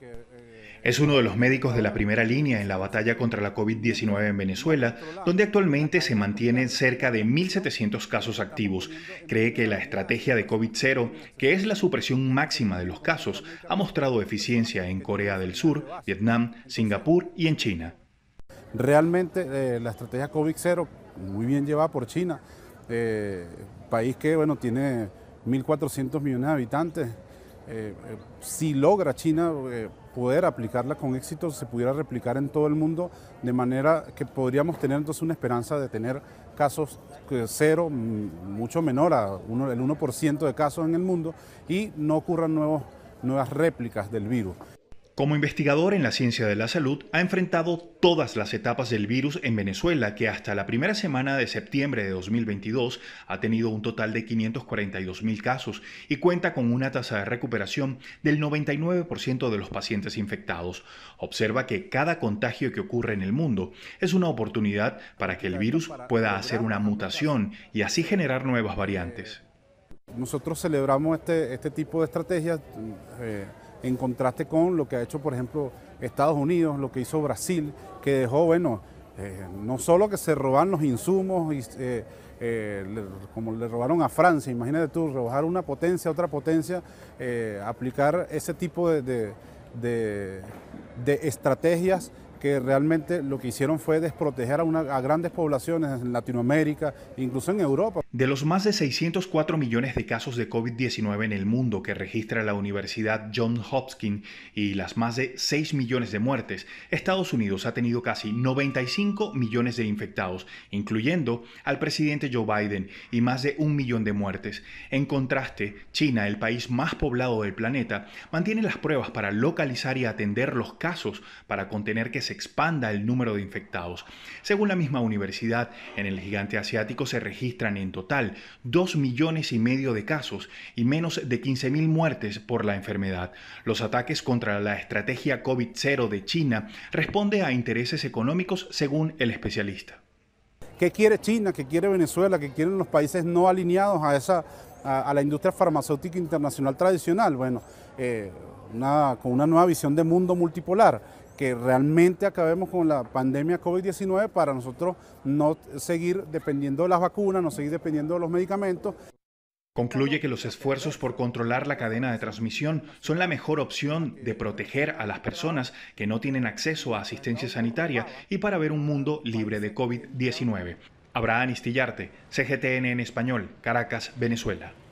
Eh, es uno de los médicos de la primera línea en la batalla contra la COVID-19 en Venezuela, donde actualmente se mantienen cerca de 1.700 casos activos. Cree que la estrategia de COVID-0, que es la supresión máxima de los casos, ha mostrado eficiencia en Corea del Sur, Vietnam, Singapur y en China. Realmente eh, la estrategia COVID-0, muy bien llevada por China, eh, país que bueno, tiene 1.400 millones de habitantes, eh, eh, si logra China eh, poder aplicarla con éxito, se pudiera replicar en todo el mundo, de manera que podríamos tener entonces una esperanza de tener casos cero, mucho menor a uno, el 1% de casos en el mundo, y no ocurran nuevos, nuevas réplicas del virus. Como investigador en la ciencia de la salud, ha enfrentado todas las etapas del virus en Venezuela, que hasta la primera semana de septiembre de 2022 ha tenido un total de 542,000 casos y cuenta con una tasa de recuperación del 99% de los pacientes infectados. Observa que cada contagio que ocurre en el mundo es una oportunidad para que el virus pueda hacer una mutación y así generar nuevas variantes. Nosotros celebramos este, este tipo de estrategias. Eh, en contraste con lo que ha hecho, por ejemplo, Estados Unidos, lo que hizo Brasil, que dejó, bueno, eh, no solo que se roban los insumos, y, eh, eh, como le robaron a Francia, imagínate tú, robar una potencia, otra potencia, aplicar ese tipo de, de, de estrategias que realmente lo que hicieron fue desproteger a, a grandes poblaciones en Latinoamérica, incluso en Europa. De los más de 604 millones de casos de COVID-19 en el mundo que registra la Universidad John Hopkins y las más de 6 millones de muertes, Estados Unidos ha tenido casi 95 millones de infectados, incluyendo al presidente Joe Biden, y más de un millón de muertes. En contraste, China, el país más poblado del planeta, mantiene las pruebas para localizar y atender los casos para contener que se expanda el número de infectados. Según la misma universidad, en el gigante asiático se registran en total 2 millones y medio de casos y menos de 15.000 muertes por la enfermedad. Los ataques contra la estrategia COVID-0 de China responde a intereses económicos según el especialista. ¿Qué quiere China? ¿Qué quiere Venezuela? ¿Qué quieren los países no alineados a esa a, la industria farmacéutica internacional tradicional? Bueno, eh, con una nueva visión de mundo multipolar que realmente acabemos con la pandemia COVID-19 para nosotros no seguir dependiendo de las vacunas, no seguir dependiendo de los medicamentos. Concluye que los esfuerzos por controlar la cadena de transmisión son la mejor opción de proteger a las personas que no tienen acceso a asistencia sanitaria y para ver un mundo libre de COVID-19. Abraham Istillarte, CGTN en español, Caracas, Venezuela.